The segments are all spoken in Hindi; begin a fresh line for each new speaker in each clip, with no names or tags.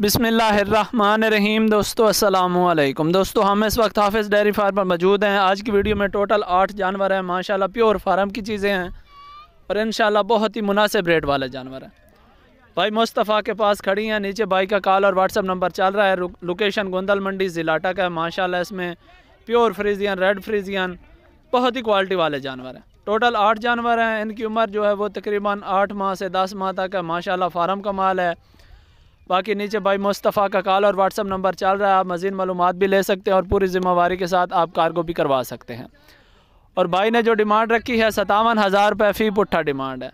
बिसमीम दोस्तों असलम दोस्तों हम इस वक्त हाफिज़ डेयरी फार्म पर मौजूद हैं आज की वीडियो में टोटल आठ जानवर हैं माशाल्लाह प्योर फार्म की चीज़ें हैं और इन बहुत ही मुनासिब रेट वाले जानवर हैं भाई मुस्तफ़ा के पास खड़ी हैं नीचे भाई का कॉल और व्हाट्सअप नंबर चल रहा है लोकेशन गोंदल मंडी ज़िलाटा का है माशा इसमें प्योर फ्रीजियन रेड फ्रीजियन बहुत ही क्वालिटी वाले जानवर हैं टोटल आठ जानवर हैं इनकी उम्र जो है वो तकरीबन आठ माह से दस माह तक है माशा फार्म का माल है बाकी नीचे भाई मुस्तफ़ा का कॉल और व्हाट्सअप नंबर चल रहा है आप मज़ीद मालूम भी ले सकते हैं और पूरी ज़िम्मेवारी के साथ आप कार्गो भी करवा सकते हैं और भाई ने जो डिमांड रखी है सतावन हज़ार रुपये फ़ी पुट्ठा डिमांड है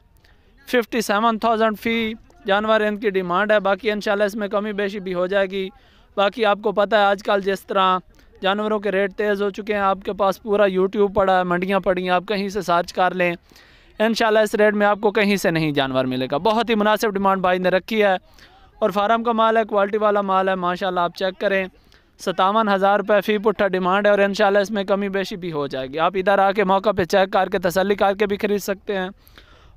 फिफ्टी सेवन थाउजेंड फ़ी जानवर इनकी डिमांड है बाकी इन इसमें कमी बेशी भी हो जाएगी बाकी आपको पता है आजकल जिस तरह जानवरों के रेट तेज़ हो चुके हैं आपके पास पूरा यूट्यूब पड़ा है मंडियाँ पड़ी हैं आप कहीं से सर्च कर लें इन इस रेट में आपको कहीं से नहीं जानवर मिलेगा बहुत ही मुनासिब डिमांड भाई ने रखी है और फार्म का माल है क्वालिटी वाला माल है माशाल्लाह आप चेक करें सतावन हज़ार रुपये फ़ी पुट्ठा डिमांड है और इन इसमें कमी बेशी भी हो जाएगी आप इधर आके मौका पे चेक करके तसली करके भी ख़रीद सकते हैं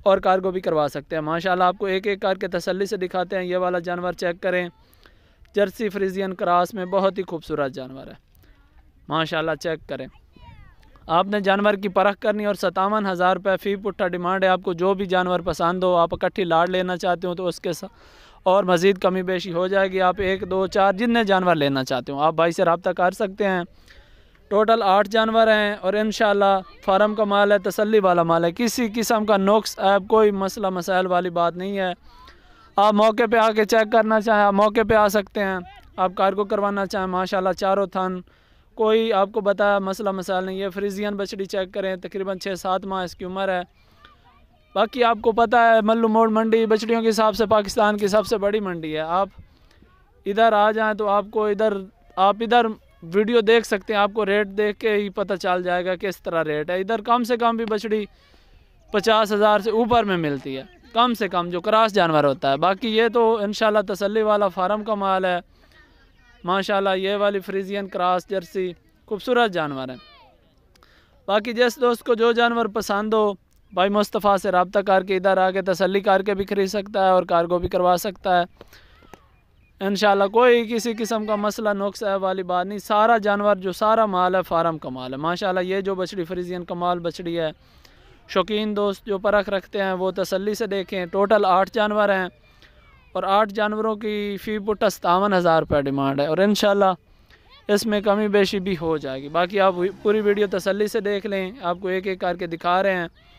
और कार्गो भी करवा सकते हैं माशाल्लाह आपको एक एक करके तसली से दिखाते हैं ये वाला जानवर चेक करें जर्सी फ्रीजियन क्रास में बहुत ही खूबसूरत जानवर है माशाला चेक करें आपने जानवर की परख करनी और सतावन हज़ार रुपये फ़ी पुट्ठा डिमांड है आपको जो भी जानवर पसंद हो आप इकट्ठी लाड़ लेना चाहते हो तो उसके साथ और मज़ीद कमी बेशी हो जाएगी आप एक दो चार जितने जानवर लेना चाहते हो आप भाई से रबता कर सकते हैं टोटल आठ जानवर हैं और इन फार्म का माल है तसली वाला माल है किसी किस्म का नुक्स ऐप कोई मसला मसाइल वाली बात नहीं है आप मौके पे आके चेक करना चाहें आप मौके पे आ सकते हैं आप कार को करवाना चाहें माशाल्लाह चारों थान कोई आपको बताया मसला मसाइल नहीं है फ्रीजियन बछड़ी चेक करें तकरीबन छः सात माह इसकी उम्र है बाकी आपको पता है मल्लू मोड़ मंडी बछड़ियों के हिसाब से पाकिस्तान की सबसे बड़ी मंडी है आप इधर आ जाएं तो आपको इधर आप इधर वीडियो देख सकते हैं आपको रेट देख के ही पता चल जाएगा किस तरह रेट है इधर कम से कम भी बछड़ी पचास हज़ार से ऊपर में मिलती है कम से कम जो क्रास जानवर होता है बाकी ये तो इन तसली वाला फार्म का माल है माशाला ये वाली फ्रीजियन क्रास जर्सी खूबसूरत जानवर है बाकी जिस दोस्त को जो जानवर पसंद हो भाई मुस्तफ़ा से रबता करके के इधर आके तसली करके के भी खरीद सकता है और कार्गो भी करवा सकता है इन कोई किसी किस्म का मसला नुकस है वाली बात नहीं सारा जानवर जो सारा माल है फार्म का माल है माशाला ये जो बछड़ी फ्रीजियन का माल बछड़ी है शौकीन दोस्त जो परख रखते हैं वो तसल्ली से देखें टोटल आठ जानवर हैं और आठ जानवरों की फ़ी पुट सतावन हज़ार रुपये डिमांड है और इन इसमें कमी बेशी भी हो जाएगी बाकी आप पूरी वीडियो तसल्ली से देख लें आपको एक एक करके दिखा रहे हैं